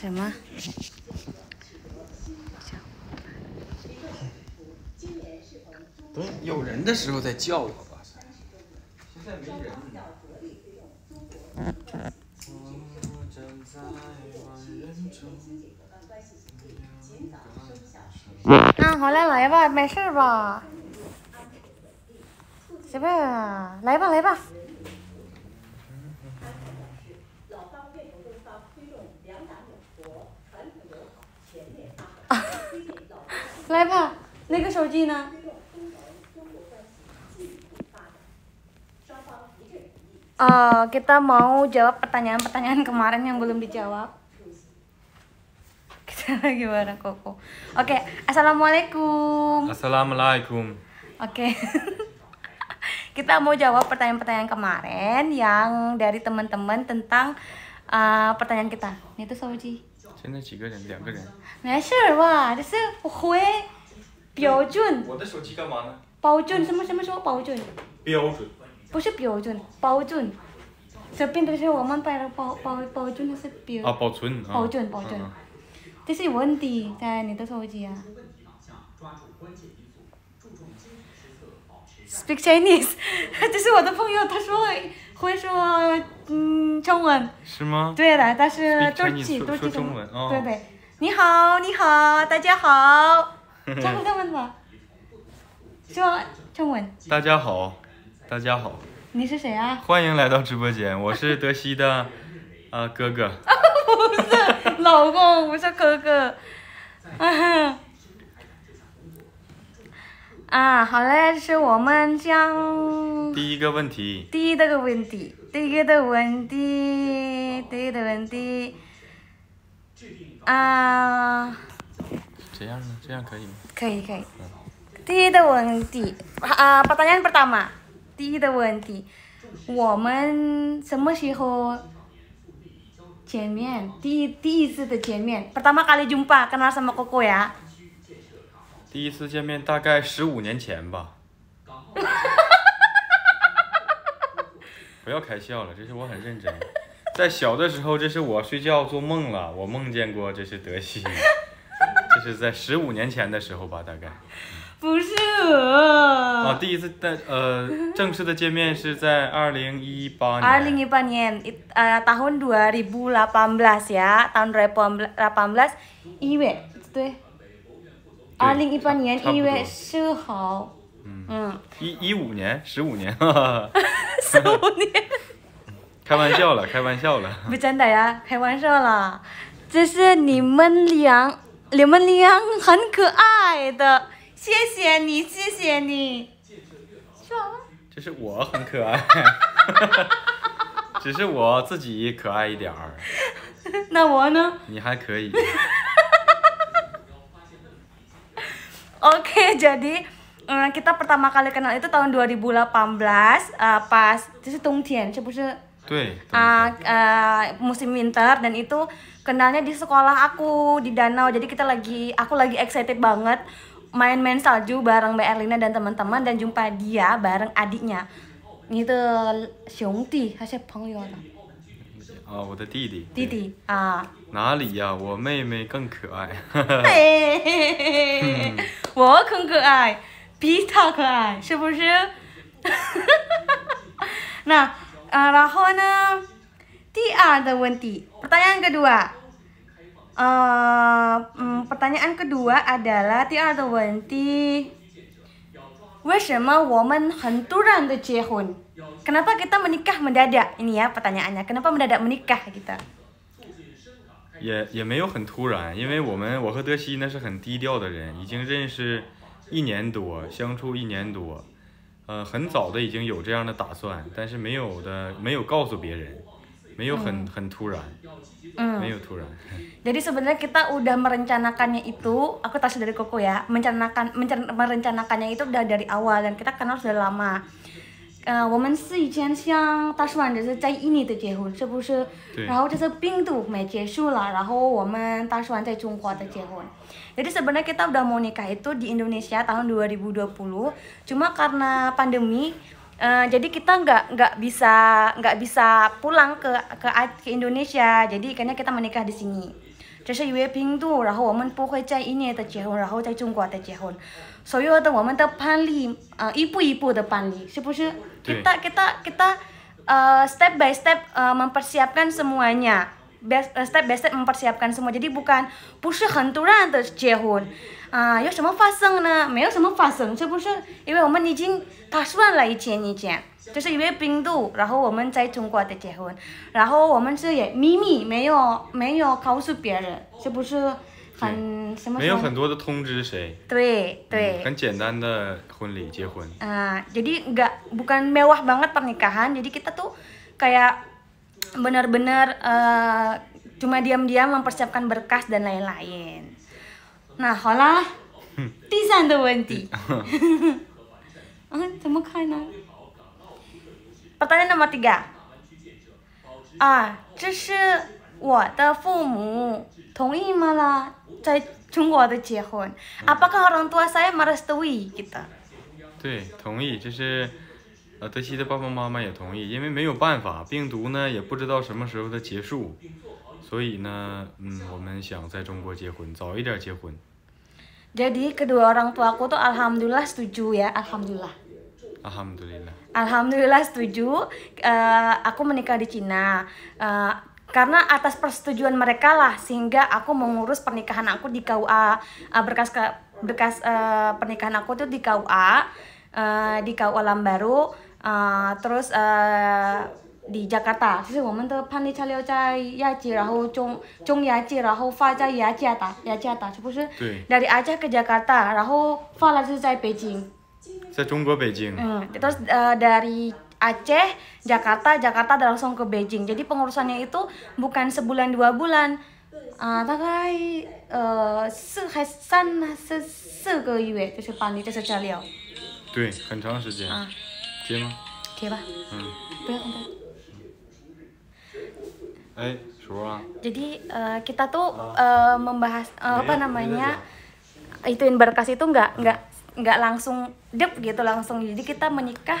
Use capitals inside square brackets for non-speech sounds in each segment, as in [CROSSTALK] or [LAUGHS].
什么？对，有人的时候再叫我吧。啊，好嘞，来吧，没事吧？吧？行吧，来吧，来吧。来吧，那个手机呢？Uh, eh, kita mau jawab pertanyaan-pertanyaan kemarin yang belum dijawab. Kita [LAUGHS] lagi bareng Koko. Oke, okay. assalamualaikum. Assalamualaikum. Oke. Okay. [LAUGHS] kita mau jawab pertanyaan-pertanyaan kemarin yang dari teman-teman tentang uh, pertanyaan kita. Itu Soji. 现在几个人？两个人。没事儿吧？这是我回标准。我的手机干嘛呢？标准什么什么什么保存？标准。不是标准，保准。这边不是我们摆的保保保存，的是标。啊，保存，保存，保存。这是有问题，在你的手机啊。Speak Chinese，[LAUGHS] 这是我的朋友，他说。会说嗯中文是吗？对的，但是都几都几种对不对？你好，你好，大家好，中文 [LAUGHS] 说中文。大家好，大家好。你是谁啊？欢迎来到直播间，我是德熙的啊 [LAUGHS] 哥哥。[LAUGHS] 不是老公，不是哥哥。啊，好嘞，是我们将第一个问题，第一个的问题，第一个的问题，第一个问题，啊，这样呢，这样可以吗？可以可以，第一个问题，啊，pertanyaan pertama，第一个问题，我们什么时候见面？第第一次的见面，第一，次的见面，第一次见面，第一次见面，第一次见第一次见面大概十五年前吧。[LAUGHS] 不要开笑了，这是我很认真。在小的时候，这是我睡觉做梦了，我梦见过这是德西，这是在十五年前的时候吧，大概。不是。啊，第一次的呃正式的见面是在二零一八年。二零一八年，呃，tahun dua ribu lapan belas ya，tahun dua ribu lapan belas，二零一八年一月十号，嗯，一一五年，十五年，[LAUGHS] 十五年，[LAUGHS] 开玩笑了，开玩笑了。不真的呀，开玩笑了。这是你们俩，你们俩很可爱的，谢谢你，谢谢你，什么？这是我很可爱，[LAUGHS] 只是我自己可爱一点儿，那我呢？你还可以。Oke, jadi eh, kita pertama kali kenal itu tahun 2018 uh, eh, pas itu Tungtian, Uh, uh, musim winter dan itu kenalnya di sekolah aku di danau jadi kita lagi aku lagi excited banget main-main salju bareng Mbak Erlina dan teman-teman dan jumpa dia bareng adiknya itu gitu Oh, 还是朋友呢？哦，我的弟弟。弟弟啊。哪里呀、啊？我妹妹更可爱。嘿 um, the Pertanyaan kedua. Uh, um, pertanyaan adalah tiar the Kenapa kita menikah mendadak? Ini ya pertanyaannya. Kenapa mendadak menikah kita? 也也没有很突然，因为我们我和德西那是很低调的人，已经认识一年多，相处一年多，呃，很早的已经有这样的打算，但是没有的，没有告诉别人，没有很很突然，嗯，没有突然。jadi sebenarnya kita u d a h merencanakannya itu, aku tahu dari koko ya, merencanakannya itu u d a h dari awal dan kita kenal sudah lama. 呃，我们是以前像大使馆只是在印尼的结婚，是不是？然后就是病毒没结束了，然后我们大使馆在 Jung sebenarnya kita udah mau nikah itu di Indonesia tahun 2020, cuma karena pandemi Uh, jadi kita nggak nggak bisa nggak bisa pulang ke ke ke Indonesia jadi kayaknya kita menikah di sini 这是因为病毒，然后我们不会在印尼的结婚，然后在中国的结婚，所有的我们的判例，呃，一步一步的办理，是不是？kita kita kita uh, step by step uh, mempersiapkan semuanya best, eh, step by step mempersiapkan semua jadi bukan Ah, di 不是很突然的结婚啊、uh, 有什么发生呢没有什么发生这不是因为我们已经打算了一前一前就是因为病毒然后我们在中国的结婚然后我们是也秘密没有没有告诉别人这不是很什么没有很多的通知谁，对对、嗯，很简单的婚礼结婚。Uh, jadi nggak bukan mewah banget pernikahan, jadi kita tuh kayak benar-benar uh, cuma diam-diam mempersiapkan berkas dan lain-lain. Nah, hola, di sana wenti. Ah, cuma karena. Pertanyaan nomor tiga. Ah, 这是我的父母。apakah orang tua saya merestui kita？对，同意，这是呃德西的爸爸妈妈也同意，因为没有办法，病毒呢也不知道什么时候它结束，所以呢，嗯，我们想在中国结婚，早一点结婚。Jadi kedua orang tua aku tuh alhamdulillah setuju ya, alhamdulillah. Alhamdulillah. Alhamdulillah setuju. Uh, aku menikah di Cina. Uh, karena atas persetujuan mereka lah sehingga aku mengurus pernikahan aku di KUA eh, berkas ke, berkas uh, pernikahan aku tuh di KUA uh, eh, di KUA Lambaru uh, terus uh, di Jakarta. ya ya ya ya dari Aceh ke Jakarta，然后发了就是在北京。在中国北京。嗯，terus hmm, uh, dari Aceh, Jakarta, Jakarta dan langsung ke Beijing. Jadi pengurusannya itu bukan sebulan dua bulan. Uh, 大概呃四还三还是四个月，就是把你的事情了。对，很长时间。啊，贴吗？贴吧。嗯。不要看它。哎，叔啊。Jadi uh, kita tuh uh, membahas uh, apa namanya iya, iya. ituin berkas itu nggak nggak nggak langsung dep gitu langsung jadi kita menikah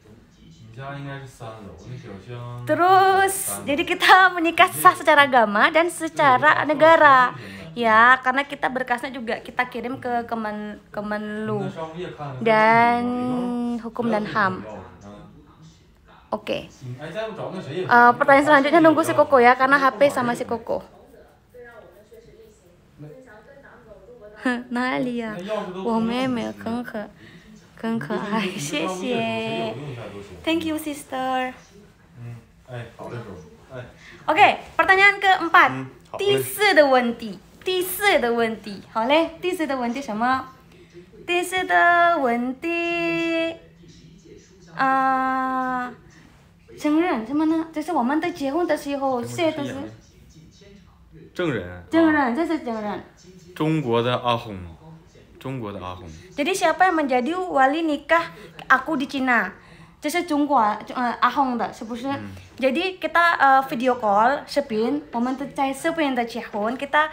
Terus, jadi kita menikah iya. sah secara agama dan secara iya, negara. Iya, ya, karena kita berkasnya juga kita kirim ke Kemen Kemenlu kan. dan Hukum dan HAM. Oke. Okay. Uh, eh, pertanyaan selanjutnya nunggu si Koko ya, karena HP sama si Koko. [LAUGHS] Nah, Lia, 我妹妹很可。更可爱，谢谢。Thank you, sister. 嗯，哎，好的哎。OK，问题问第四的问题，第四的问题，好嘞，第四的问题什么？第四的问题，啊，承认什么呢？这是我们的结婚的时候，谁都是。证人。证人，这是证人。中国的阿红。Jadi siapa yang menjadi wali nikah aku di Cina? jadi ah, ah, hmm. Jadi kita uh, video call Sepin, momen tercair Sepin yang tercihun kita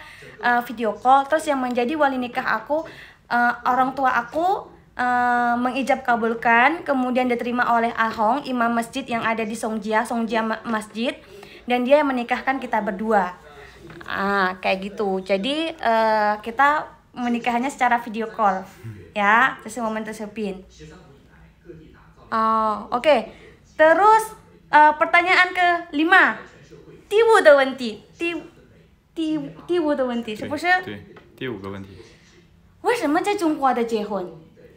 uh, video call. Terus yang menjadi wali nikah aku uh, orang tua aku uh, mengijab kabulkan, kemudian diterima oleh Ahong imam masjid yang ada di Songjia, Songjia masjid, dan dia yang menikahkan kita berdua. Ah kayak gitu. Jadi uh, kita Menikahnya secara video call ya terus momen tersebut oh oke okay. terus uh, pertanyaan ke lima tiwu de wenti tiwu tiwu de wenti sepusi tiwu de wenti Kenapa di Cina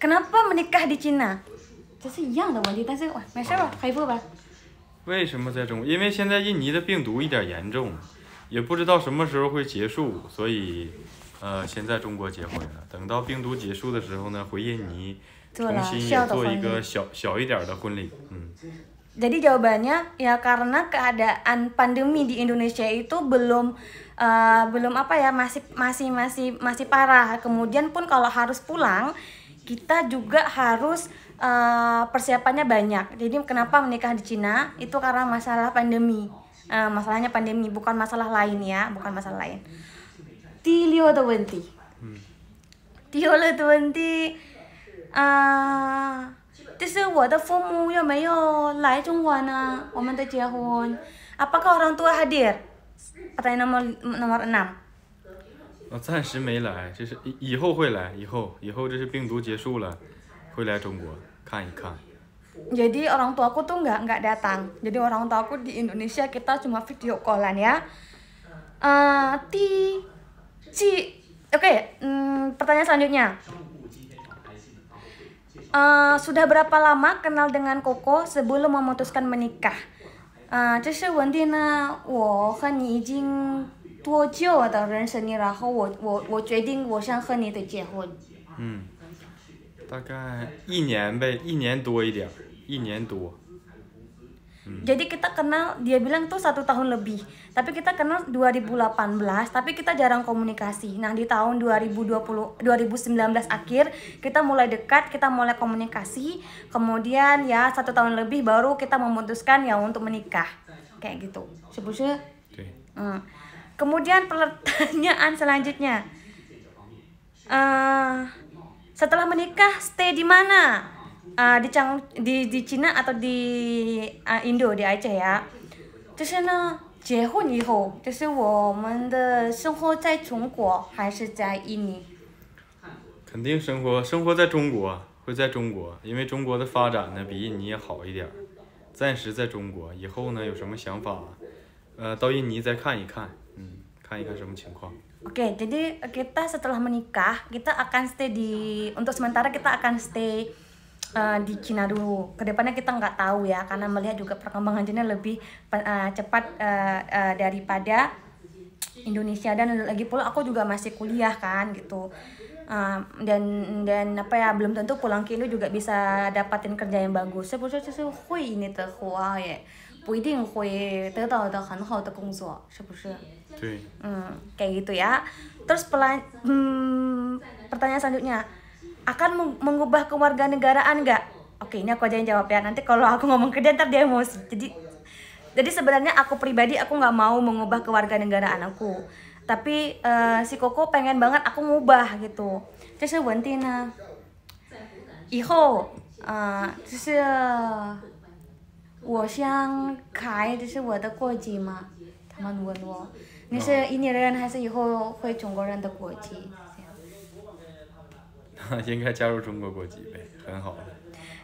Kenapa menikah di Cina? 这是一样的问题，但是哇，没事吧，回复吧。为什么在中国？因为现在印尼的病毒一点严重，也不知道什么时候会结束，所以呃，先在中国结婚了。等到病毒结束的时候呢，回印尼重新也做一个小小一点的婚礼。嗯。Jadi jawabannya ya karena keadaan pandemi di Indonesia itu belum uh, belum apa ya masih masih masih masih parah. Kemudian pun kalau harus pulang kita juga harus uh, persiapannya banyak. Jadi kenapa menikah di Cina itu karena masalah pandemi. Uh, masalahnya pandemi bukan masalah lain ya, bukan masalah lain. 第六的问题。嗯。第六的问题，啊，就是我的父母有没有来中国呢？我们的结婚，apakah hmm. orang tua hadir? Pertanyaan nomor nomor enam. 啊，暂时没来，这是以后会来，以后以后这是病毒结束了，会来中国看一看。Jadi orang tuaku tuh nggak nggak datang. Jadi orang tua aku di Indonesia kita cuma video callan ya. Uh, ti Ci, oke, okay, hmm, pertanyaan selanjutnya. Uh, sudah berapa lama kenal dengan Koko sebelum memutuskan menikah? Uh, eh, 这是问题呢，我和你已经多久的认识你？然后我我我决定我想和你的结婚。嗯，大概一年呗，一年多一点，一年多。Hmm. Jadi kita kenal dia bilang tuh satu tahun lebih, tapi kita kenal 2018, tapi kita jarang komunikasi. Nah di tahun 2020, 2019 akhir kita mulai dekat, kita mulai komunikasi, kemudian ya satu tahun lebih baru kita memutuskan ya untuk menikah, kayak gitu. Sebusnya. Hmm. Kemudian pertanyaan [LAUGHS] selanjutnya, uh, setelah menikah stay di mana? uh, di Chang di di Cina atau di uh, Indo di Aceh ya，就是呢，结婚以后，就是我们的生活在中国还是在印尼？肯定生活生活在中国，会在中国，因为中国的发展呢比印尼好一点儿。暂时在中国，以后呢有什么想法，呃，到印尼再看一看，嗯，看一看什么情况。Oke, okay, jadi kita setelah menikah kita akan stay di untuk sementara kita akan stay uh, di Cina dulu. Kedepannya kita nggak tahu ya, karena melihat juga perkembangan Cina lebih uh, cepat uh, uh, daripada Indonesia dan lagi pula aku juga masih kuliah kan gitu. Uh, dan dan apa ya belum tentu pulang ke Indo juga bisa dapatin kerja yang bagus. Sebetulnya itu hui ini tuh ya. 不一定会得到的很好的工作，是不是？对。嗯，kayak kan, hmm, gitu ya. Terus pelan, hmm, pertanyaan selanjutnya, akan mengubah kewarganegaraan nggak? Oke, ini aku aja yang jawab ya. Nanti kalau aku ngomong ke ntar dia emosi. Jadi jadi sebenarnya aku pribadi aku nggak mau mengubah kewarganegaraan aku. Tapi uh, si Koko pengen banget aku ngubah gitu. 这是文蒂呢，以后呃，就是我想开，这是我的国籍吗？他们问我，你是印尼人还是以后回中国人的国籍？[LAUGHS] 应该加入中国国籍呗，很好。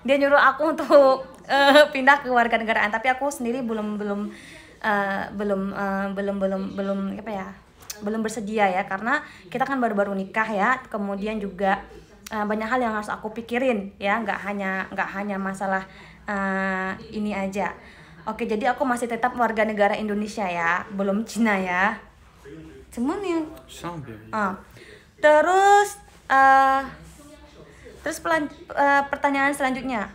Dia nyuruh aku untuk uh, [LAUGHS] pindah ke warga negaraan, tapi aku sendiri belum belum uh, belum uh, belum belum belum apa ya? Belum bersedia ya karena kita kan baru-baru nikah ya. Kemudian juga uh, banyak hal yang harus aku pikirin ya, nggak hanya nggak hanya masalah uh, ini aja. Oke, jadi aku masih tetap warga negara Indonesia ya, belum Cina ya. Cuman yang. Uh. Terus uh, Terus pelan, uh, pertanyaan selanjutnya.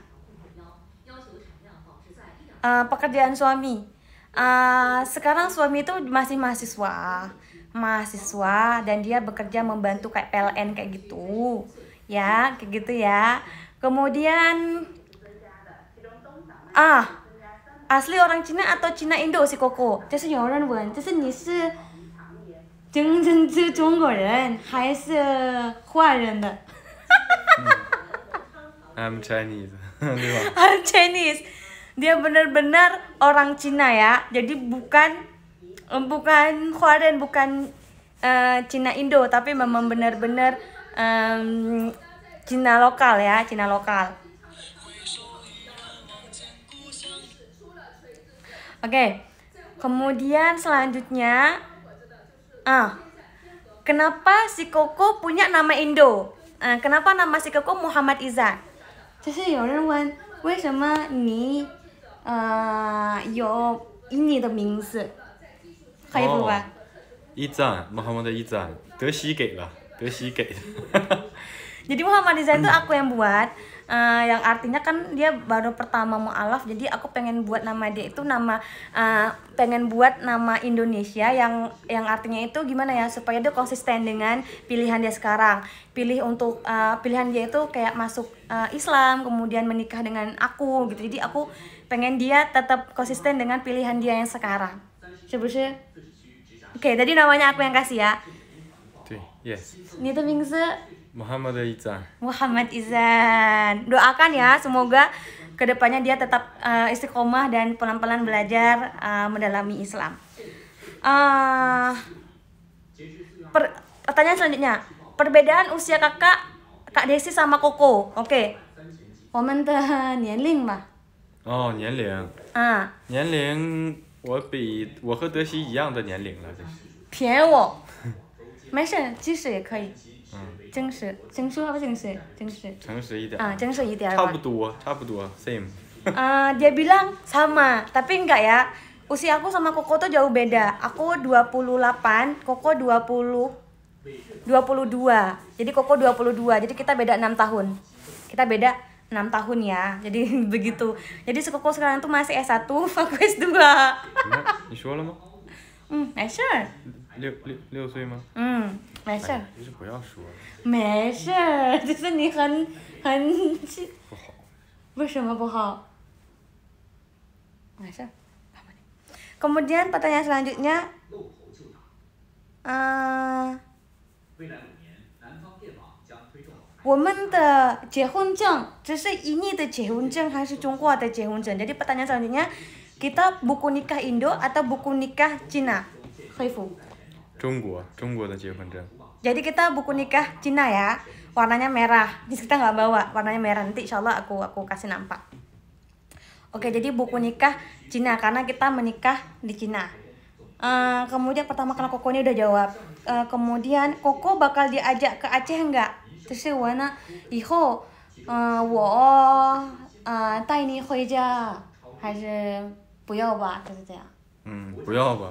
Uh, pekerjaan suami. Uh, sekarang suami itu masih mahasiswa, mahasiswa dan dia bekerja membantu kayak PLN kayak gitu, ya, kayak gitu ya. Kemudian ah asli orang Cina atau Cina Indo si Koko? orang 就是有人问，就是你是真正是中国人还是华人的？I'm Chinese. [LAUGHS] I'm Chinese. Dia benar-benar orang Cina ya. Jadi bukan bukan Korean, bukan uh, Cina Indo, tapi memang benar-benar um, Cina lokal ya, Cina lokal. Oke. Okay. Kemudian selanjutnya ah kenapa si Koko punya nama Indo? Uh, kenapa nama si Koko Muhammad Izan? 就是有人问为什么你，呃，有以你的名字，可以不吧？一针，妈妈的一针，德西给了，德西给的，哈哈哈。所以妈妈的一针是阿酷的。uh, yang artinya kan dia baru pertama mualaf jadi aku pengen buat nama dia itu nama uh, pengen buat nama Indonesia yang yang artinya itu gimana ya supaya dia konsisten dengan pilihan dia sekarang pilih untuk uh, pilihan dia itu kayak masuk uh, Islam kemudian menikah dengan aku gitu jadi aku pengen dia tetap konsisten dengan pilihan dia yang sekarang sebusnya oke okay, tadi namanya aku yang kasih ya yes. 你的名字 Muhammad Izan. Muhammad Izan. Doakan ya, semoga kedepannya dia tetap uh, istiqomah dan pelan-pelan belajar uh, mendalami Islam. Uh, per, pertanyaan selanjutnya, perbedaan usia kakak Kak Desi sama Koko, oke? Okay. Oh, ah. 我们的年龄嘛。哦，年龄。啊。年龄，我比我和德西一样的年龄了，这是。骗我。没事，即使也可以。嗯。[LAUGHS] 真实，真实 apa 真实？真实。诚实一点。啊，真实一点。差不多，差不多，same。Uh, [LAUGHS] dia bilang sama, tapi enggak ya. Usia aku sama Koko tuh jauh beda. Aku 28, Koko 20 22. Jadi Koko 22. Jadi kita beda 6 tahun. Kita beda 6 tahun ya. Jadi [LAUGHS] begitu. Jadi Koko sekarang tuh masih S1, [LAUGHS] aku S2. Insyaallah mah. Hmm, eh, sure. Hmm. 没事儿、哎，就是不要说。没事儿，就是你很很不好。为什么不好？没事儿。Kemudian [LAUGHS] pertanyaan selanjutnya. Uh, pertanyaan selanjutnya, kita buku nikah Indo atau buku nikah Cina? Khaifu. 中国中国的结婚证。Jadi kita buku nikah Cina ya, warnanya merah. Jadi kita nggak bawa, warnanya merah. Nanti insya Allah aku aku kasih nampak. Oke, jadi buku nikah Cina karena kita menikah di Cina. Uh, kemudian pertama karena Koko ini udah jawab. Uh, kemudian Koko bakal diajak ke Aceh enggak? Terus sih Wana, iho, uh, wo, uh, tai ni huija, ya 嗯，不要吧，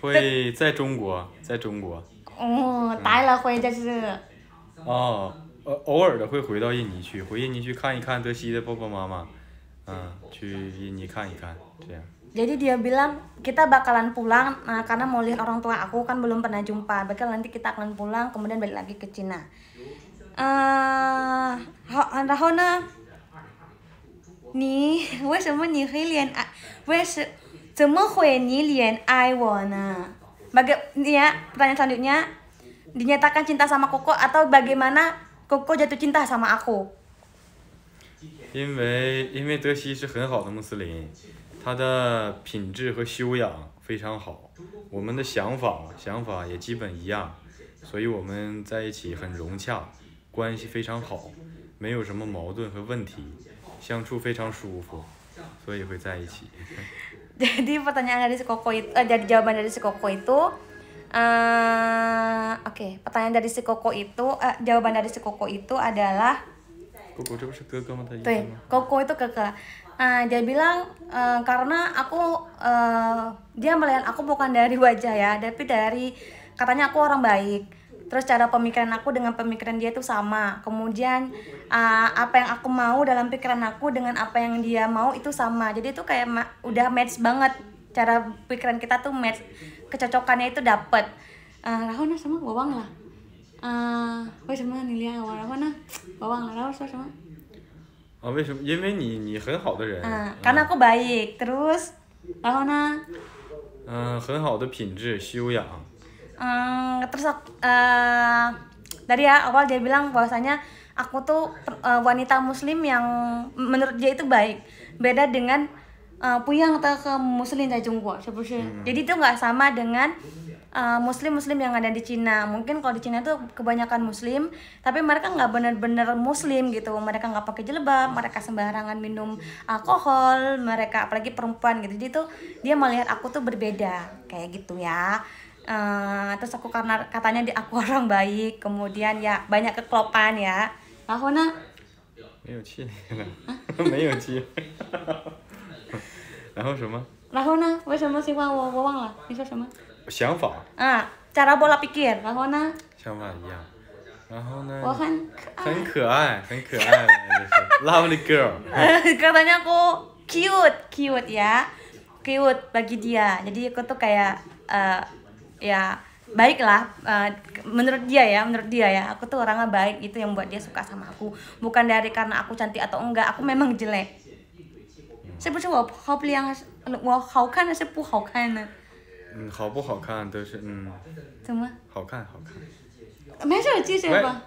会在中国，在中国。哦，待了会就是。哦，呃，偶尔的会回到印尼去，回印尼去看一看德西的爸爸妈妈，嗯，去印尼看一看，这样。Jadi dia bilang kita bakalan pulang, karena mau lihat orang tua aku kan belum pernah jumpa. b a k a l n a n t i kita akan pulang, kemudian balik lagi ke Cina. Eh, ha, lalu mana? Ni, 为什么你黑脸啊？为什 semua kweni lian I wanna bagaimana pertanyaan selanjutnya dinyatakan cinta sama Koko atau bagaimana Koko jatuh cinta sama aku？因为因为德西是很好的穆斯林，他的品质和修养非常好，我们的想法想法也基本一样，所以我们在一起很融洽，关系非常好，没有什么矛盾和问题，相处非常舒服，所以会在一起。jadi pertanyaan dari si koko itu uh, eh, jadi jawaban dari si koko itu uh, oke okay. pertanyaan dari si koko itu uh, jawaban dari si koko itu adalah koko itu tuh koko itu keke uh, dia bilang uh, karena aku uh, dia melihat aku bukan dari wajah ya tapi dari katanya aku orang baik terus cara pemikiran aku dengan pemikiran dia itu sama kemudian uh, apa yang aku mau dalam pikiran aku dengan apa yang dia mau itu sama jadi itu kayak ma- udah match banget cara pikiran kita tuh match kecocokannya itu dapet uh, nah sama bawang lah uh, ah, wes sama nilia awal rahona bawang lah rahona sama 啊，为什么？因为你你很好的人。嗯，karena ah, ya, aku baik terus, Uh, 嗯，很好的品质、修养。um, terus uh, eh, dari ya awal dia bilang bahwasanya aku tuh uh, wanita muslim yang menurut dia itu baik beda dengan uh, puyang atau ke muslim dari Jungguo hmm. jadi itu nggak sama dengan muslim muslim-muslim yang ada di Cina mungkin kalau di Cina tuh kebanyakan muslim tapi mereka nggak bener-bener muslim gitu mereka nggak pakai jilbab mereka sembarangan minum alkohol mereka apalagi perempuan gitu jadi tuh dia melihat aku tuh berbeda kayak gitu ya uh, terus aku karena katanya di aku [LAUGHS] orang baik kemudian ya banyak keklopan ya tahu nah [LAUGHS] ah, cara bola pikir ya. kan kan kan lovely girl [LAUGHS] katanya aku cute cute ya cute bagi dia jadi aku tuh kayak eh, ya baiklah uh, menurut dia ya menurut dia ya aku tuh orangnya baik itu yang buat dia suka sama aku bukan dari karena aku cantik atau enggak aku memang jelek beautiful.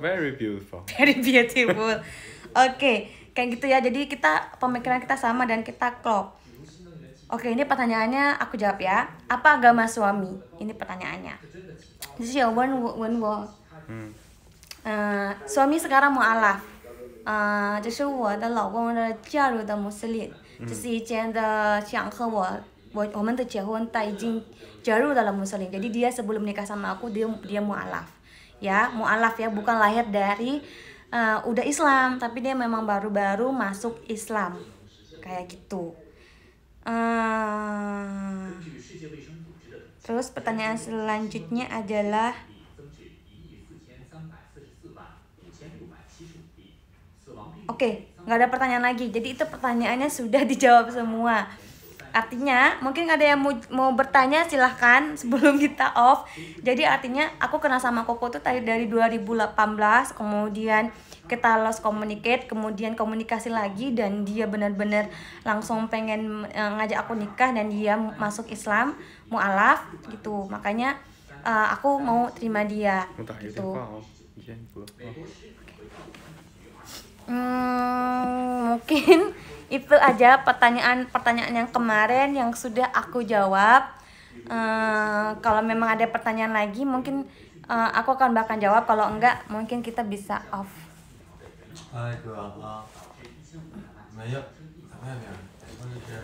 Very beautiful. Oke, okay, kayak gitu ya. Jadi kita pemikiran kita sama dan kita klop. Oke, ini pertanyaannya aku jawab ya. Apa agama suami? Ini pertanyaannya. jadi is your one one wall. Hmm. Uh, suami sekarang mau mualaf. Uh, 这是我的老公的嫁入的穆斯林，这是一间的想和我我我们的结婚，他已经加入 hmm. dalam muslim. Jadi dia sebelum nikah sama aku dia dia mualaf, ya mualaf ya bukan lahir dari uh, udah Islam, tapi dia memang baru-baru masuk Islam kayak gitu. Ah. terus pertanyaan selanjutnya adalah Oke, okay, nggak ada pertanyaan lagi. Jadi itu pertanyaannya sudah [LAUGHS] dijawab semua. Artinya mungkin ada yang mau, mau bertanya silahkan [LAUGHS] sebelum kita off. Jadi artinya aku kenal sama Koko tuh tadi dari 2018, kemudian kita lost communicate kemudian komunikasi lagi dan dia benar-benar langsung pengen uh, ngajak aku nikah dan dia masuk Islam mualaf gitu makanya uh, aku mau terima dia gitu oh. hmm, mungkin [LAUGHS] itu aja pertanyaan-pertanyaan yang kemarin yang sudah aku jawab uh, kalau memang ada pertanyaan lagi mungkin uh, aku akan bahkan jawab kalau enggak mungkin kita bisa off 哎，哥啊，没有，怎么也没有。我问的是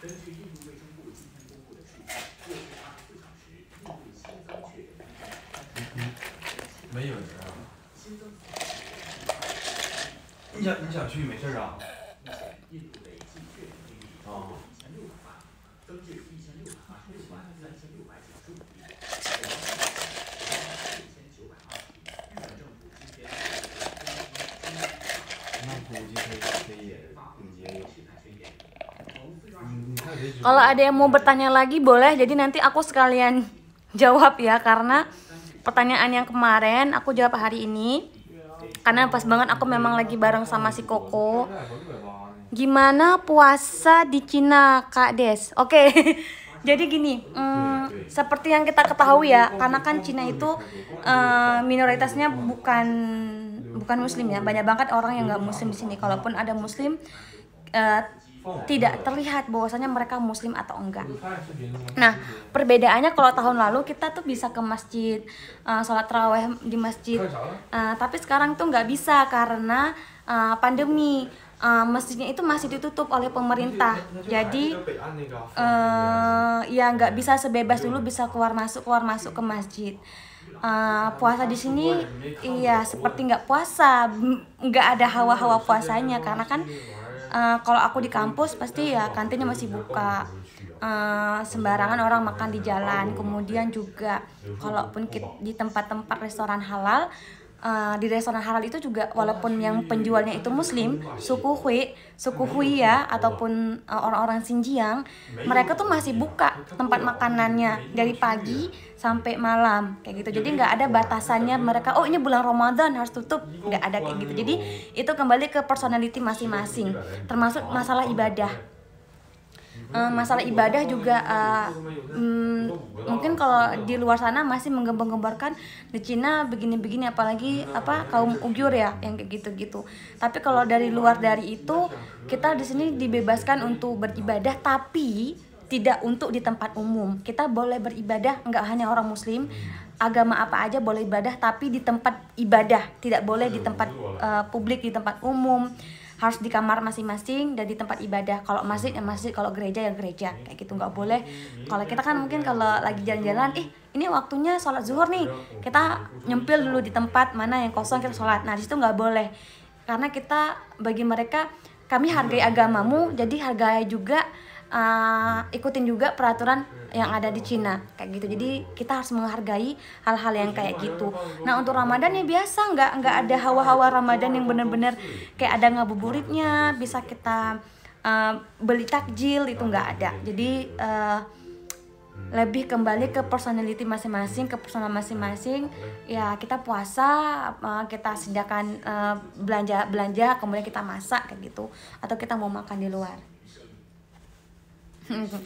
根据印度卫生部今天公布的数据，又是十四小时印度新增确诊病例。嗯嗯，没有人啊，新增死亡你想你想去，没事啊。啊。Iya Kalau ada yang mau bertanya lagi boleh. Jadi nanti aku sekalian [LAUGHS] jawab ya karena pertanyaan yang kemarin aku jawab hari ini. Karena pas banget aku memang lagi bareng sama si Koko. Gimana puasa di Cina, Kak Des? Oke. Okay. [LAUGHS] Jadi gini, um, seperti yang kita ketahui ya, karena kan Cina itu uh, minoritasnya bukan bukan Muslim ya, banyak banget orang yang nggak Muslim di sini. Kalaupun ada Muslim, uh, tidak terlihat bahwasanya mereka muslim atau enggak. Nah, perbedaannya kalau tahun lalu kita tuh bisa ke masjid uh, sholat terawih di masjid, uh, tapi sekarang tuh nggak bisa karena uh, pandemi uh, masjidnya itu masih ditutup oleh pemerintah jadi uh, ya nggak bisa sebebas dulu bisa keluar masuk keluar masuk ke masjid uh, puasa di sini iya seperti nggak puasa nggak ada hawa-hawa puasanya karena kan Eh, kalau aku di kampus pasti ya kantinnya masih buka uh, sembarangan orang makan di jalan kemudian juga kalaupun di tempat-tempat restoran halal Uh, di restoran halal itu juga oh, walaupun iya, yang iya, iya. penjualnya itu muslim, suku Hui, suku Hui ya ataupun uh, orang-orang Xinjiang, mereka tuh masih buka tempat makanannya dari pagi sampai malam kayak gitu. Jadi nggak ada batasannya mereka oh ini bulan Ramadan harus tutup, nggak ada kayak gitu. Jadi itu kembali ke personality masing-masing, termasuk masalah ibadah uh, masalah ibadah juga uh, um, mungkin kalau di luar sana masih menggembar gembarkan di Cina begini-begini apalagi apa kaum ugyur ya yang kayak gitu-gitu. Tapi kalau dari luar dari itu kita di sini dibebaskan untuk beribadah tapi tidak untuk di tempat umum. Kita boleh beribadah nggak hanya orang muslim, agama apa aja boleh ibadah tapi di tempat ibadah, tidak boleh di tempat uh, publik, di tempat umum harus di kamar masing-masing dan di tempat ibadah kalau masjid ya masjid kalau gereja ya gereja kayak gitu nggak boleh kalau kita kan mungkin kalau lagi jalan-jalan ih ini waktunya sholat zuhur nih kita nyempil dulu di tempat mana yang kosong kita sholat nah disitu nggak boleh karena kita bagi mereka kami hargai agamamu jadi hargai juga uh, ikutin juga peraturan yang ada di Cina kayak gitu jadi kita harus menghargai hal-hal yang kayak gitu nah untuk Ramadan ya biasa nggak nggak ada hawa-hawa Ramadan yang bener-bener kayak ada ngabuburitnya bisa kita uh, beli takjil itu nggak ada jadi uh, lebih kembali ke personality masing-masing ke personal masing-masing ya kita puasa eh, kita sediakan belanja belanja kemudian kita masak kayak gitu atau kita mau makan di luar [LAUGHS]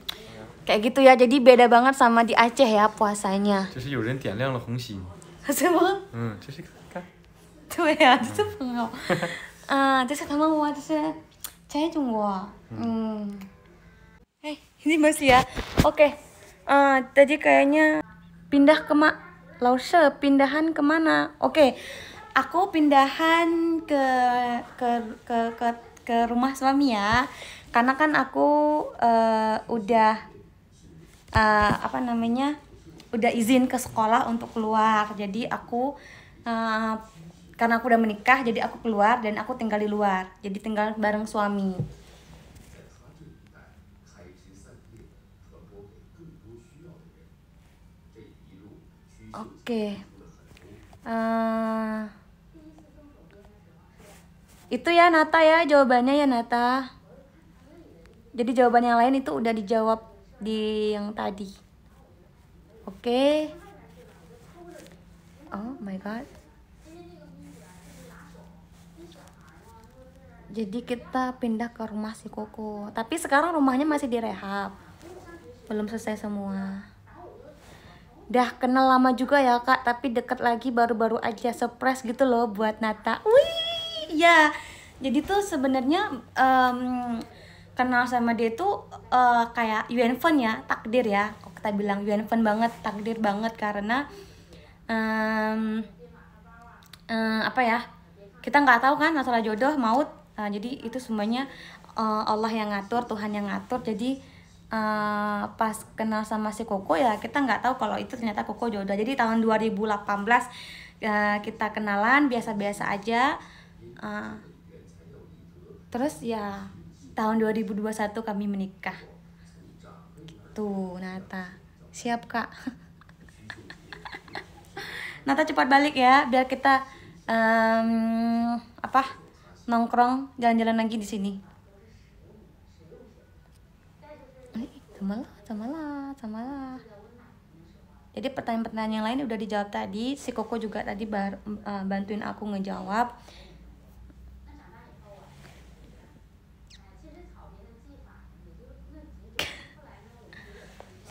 Kayak gitu ya, jadi beda banget sama di Aceh ya puasanya. ini masih ya. Oke. Okay. Uh, eh, tadi kayaknya pindah ke ma Lause, pindahan kemana? Oke. Okay. Aku pindahan ke ke ke ke, ke rumah suami ya. Karena kan aku uh, udah uh, apa namanya udah izin ke sekolah untuk keluar jadi aku uh, karena aku udah menikah jadi aku keluar dan aku tinggal di luar jadi tinggal bareng suami oke okay. uh, eh, itu ya Nata ya jawabannya ya Nata jadi jawaban yang lain itu udah dijawab di yang tadi oke okay. oh my god jadi kita pindah ke rumah si Koko tapi sekarang rumahnya masih direhab belum selesai semua dah kenal lama juga ya kak tapi deket lagi baru-baru aja surprise gitu loh buat Nata wih ya jadi tuh sebenarnya um, kenal sama dia tuh uh, kayak Yuanfen ya takdir ya kok kita bilang Yuanfen banget takdir banget karena um, um, apa ya kita nggak tahu kan masalah jodoh maut uh, jadi itu semuanya uh, Allah yang ngatur Tuhan yang ngatur jadi uh, pas kenal sama si Koko ya kita nggak tahu kalau itu ternyata Koko jodoh jadi tahun 2018 uh, kita kenalan biasa-biasa aja uh, terus ya tahun 2021 kami menikah tuh gitu, Nata siap kak [LAUGHS] Nata cepat balik ya biar kita um, apa nongkrong jalan-jalan lagi di sini sama eh, sama lah, lah, sama lah. jadi pertanyaan-pertanyaan yang lain udah dijawab tadi si Koko juga tadi bar, uh, bantuin aku ngejawab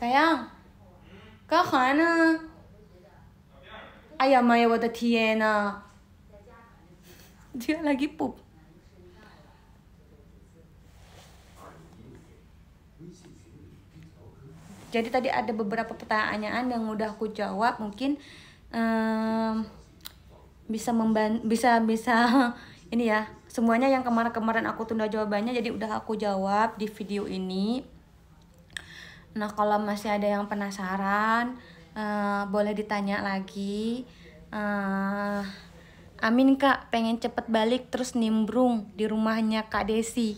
sayang kau [LAUGHS] dia lagi pup. Jadi tadi ada beberapa pertanyaan yang udah aku jawab, mungkin um, bisa memban bisa bisa [LAUGHS] ini ya semuanya yang kemarin-kemarin aku tunda jawabannya jadi udah aku jawab di video ini Nah, kalau masih ada yang penasaran, uh, boleh ditanya lagi. Uh, Amin kak, pengen cepet balik terus nimbrung di rumahnya kak Desi. [LAUGHS]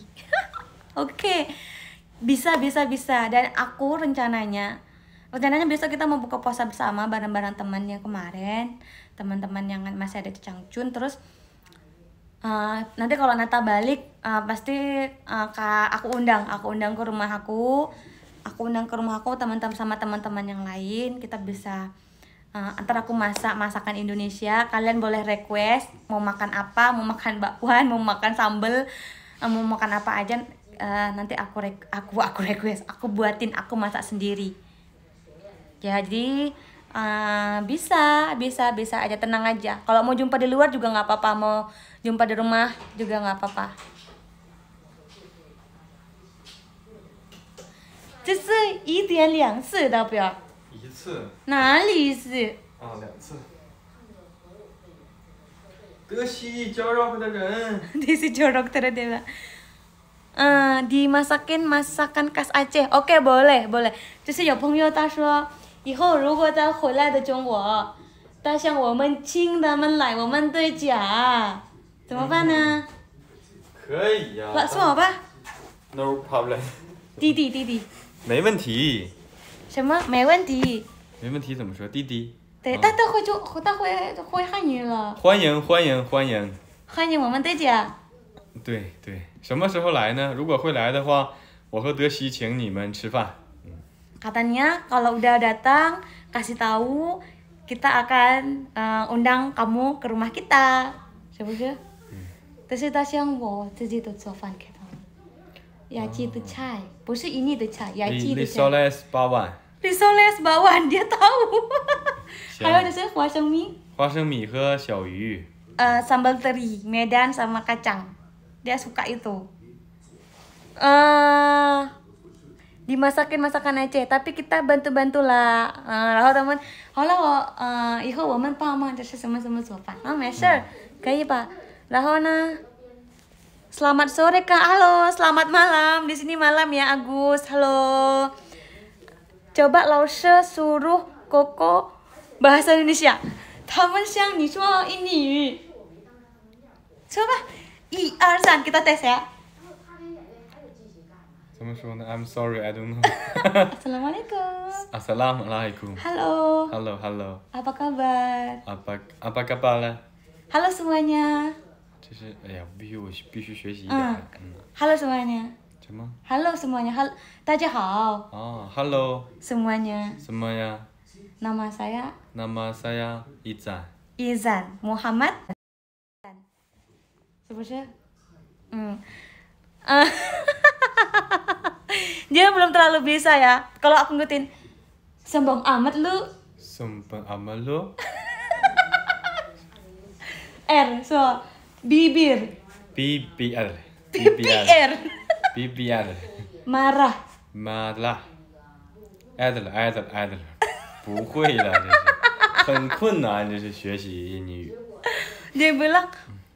Oke, okay. bisa bisa bisa. Dan aku rencananya, rencananya besok kita mau buka puasa bersama bareng-bareng teman yang kemarin, teman-teman yang masih ada di Changchun. Terus uh, nanti kalau Nata balik, uh, pasti uh, kak aku undang, aku undang ke rumah aku aku undang ke rumah aku teman-teman sama teman-teman yang lain kita bisa uh, antar aku masak masakan Indonesia kalian boleh request mau makan apa mau makan bakwan mau makan sambel uh, mau makan apa aja uh, nanti aku aku aku request aku buatin aku masak sendiri jadi uh, bisa bisa bisa aja tenang aja kalau mau jumpa di luar juga nggak apa-apa mau jumpa di rumah juga nggak apa-apa 这是一天两次都不要。一次。哪里是？啊，两次。得西域交绕的人。得是交绕他的地了。啊，的 masakan masakan kas ace，o k 不嘞不嘞，就是有朋友他说，以后如果咱回来的中国，他想我们请他们来我们这家，怎么办呢？可以呀。那怎么吧。n o problem。滴滴滴滴。没问题。什么？没问题。没问题怎么说？弟弟。对，那都会就都会会汉语了。欢迎欢迎欢迎。欢迎我们德姐。对对，什么时候来呢？如果会来的话，我和德西请你们吃饭。嗯。katanya kalau udah datang kasih tahu kita akan undang kamu ke rumah kita. 没事没事。德西他想我自己都做饭吃。Ya Ci itu Chai. bukan ini de Chai, ya Ci de Chai. Risoles bawang. Risoles bawang dia tahu. 还有就是花生米。花生米和小鱼。Uh, sambal teri Medan sama kacang. Dia suka itu. Eh dimasakin masakan Aceh, tapi kita bantu-bantulah. Lalu nah Selamat sore Kak. Halo, selamat malam. Di sini malam ya Agus. Halo. Coba Lause suruh Koko bahasa Indonesia. Taman siang nih semua ini. Coba i san kita tes ya. I'm sorry, I don't know. [LAUGHS] Assalamualaikum. Assalamualaikum. Halo. Halo, halo. Apa kabar? Apa apa kabar? Halo semuanya. 这是哎呀，必须我必须学习一点。嗯，Halo semuanya。什么？Halo semuanya，Halo，大家好。哦，Halo。Semuanya。Semuanya。Nama saya。Nama saya Izan。Izan Muhammad。是不是？嗯，啊，dia [LAUGHS] belum terlalu bisa ya. Kalau aku ngutin sombong amat lu. Sombong amat lu. [LAUGHS] R so Bibir. bibir bibir bibir Marah. Marah. idol idol idol，不会的，这是很困难，这是学习英语。Dia bilang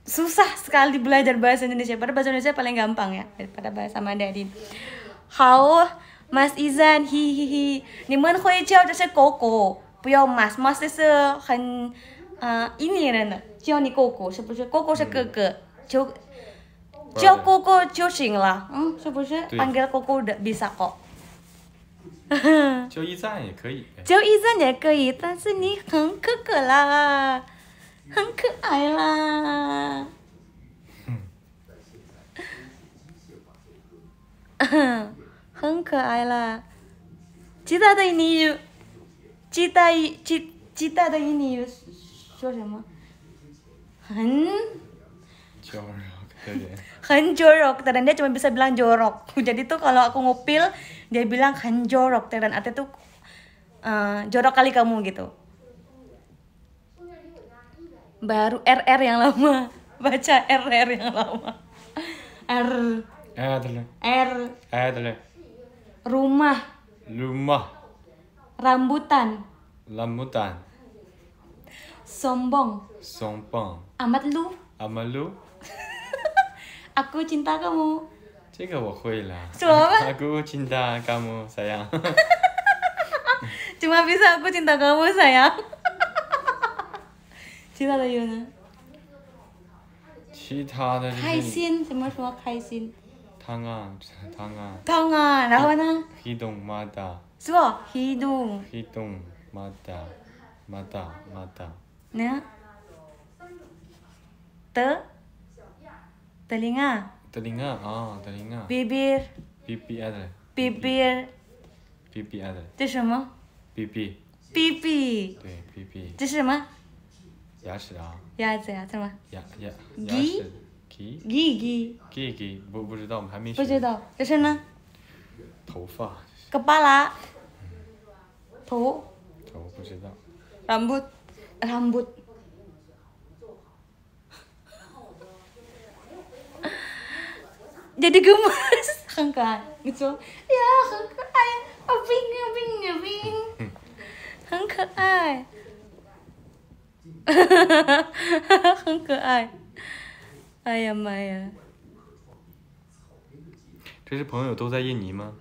susah sekali belajar bahasa Indonesia. Padahal bahasa Indonesia paling gampang ya daripada bahasa Mandarin. Hao, Mas Izan, hi koko, hi. mas mas 是很。嗯，一年了呢，叫你哥哥是不是？哥哥是哥哥，就叫哥哥就行了，嗯，是不是？按给哥哥的比萨号。哈哈。叫驿站也可以。叫驿站也可以，但是你很可可啦，很可爱啦。嗯。[LAUGHS] 很可爱啦。期待的你有，期待期期待的你有。说什么？很 jorok kan jorok dan dia cuma bisa bilang jorok. [LAUGHS] Jadi tuh kalau aku ngupil dia bilang hen jorok dan artinya tuh eh, jorok kali kamu gitu. Baru RR yang lama. [LAUGHS] Baca RR yang lama. R ah, R ah, R Rumah Rumah Rambutan Rambutan Sombong. Sombong. Amat lu. Amat lu. [LAUGHS] aku cinta kamu. 这个我会了。Suara. [LAUGHS] Aku cinta kamu sayang. [LAUGHS] Cuma bisa aku cinta kamu sayang. 其他的有呢？其他的、就是。开心怎么说开心？汤啊，汤啊。汤啊，然后呢？hidung mata。是不？hidung。hidung mata mata mata。哪？的。头顶啊？头顶啊，啊，头顶啊。鼻子。鼻子。鼻子。鼻子。这是什么？鼻子。鼻子。对，鼻子。这是什么？牙齿啊。牙齿呀，什么？牙牙。牙齿。g？g？g？g？g？g？不不知道，我们还没学。不知道，这是呢。头发。头发。头。头不知道。头发。头发，很可爱，很可爱，很可爱，[LAUGHS] 很可爱，哎呀妈呀！这是朋友都在印尼吗？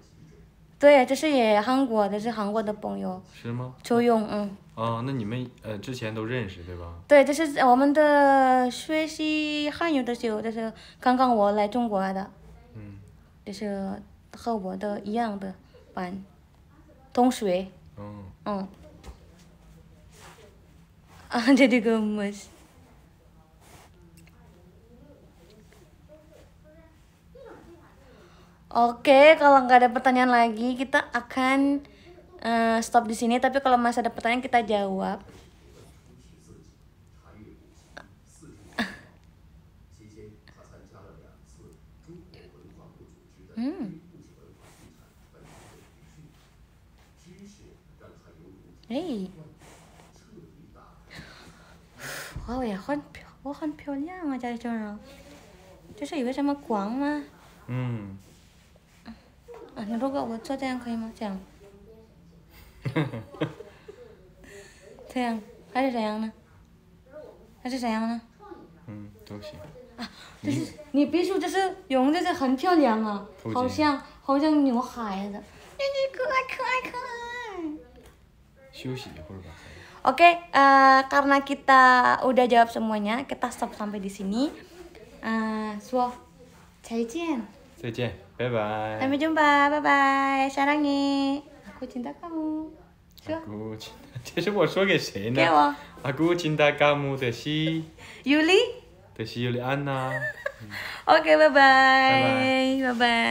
对，这是也韩国，这是韩国的朋友。是吗？周勇，嗯。哦，那你们呃之前都认识对吧？对，这是我们的学习汉语的时候，就是刚刚我来中国的，嗯，这是和我的一样的班同学。嗯。啊，这个没事。OK，kalau nggak ada pertanyaan lagi, kita akan uh, stop di sini tapi kalau masih ada pertanyaan kita jawab Hmm. Hey. 我也很漂，我很漂亮啊，家里这人。这是有什么光吗？嗯。啊，你如果我做这样可以吗？这样。Ya, kan oh, kan sayang 还是沈阳呢？还是沈阳呢？嗯，都行。啊，这是你别说，这是蓉的，这很漂亮啊，好像好像牛孩子。可爱可爱可爱。休息一会儿吧。Oke, okay, uh, karena kita udah jawab semuanya, kita stop sampai di sini. Uh, so, 再见.再见, bye bye. Sampai jumpa, bye bye. Sarangi. 古钦达嘎木，说。古钦，这是我说给谁呢？给我。啊，古钦达嘎姆得西。尤里。得西尤里安娜。[LAUGHS] OK，拜拜，拜拜。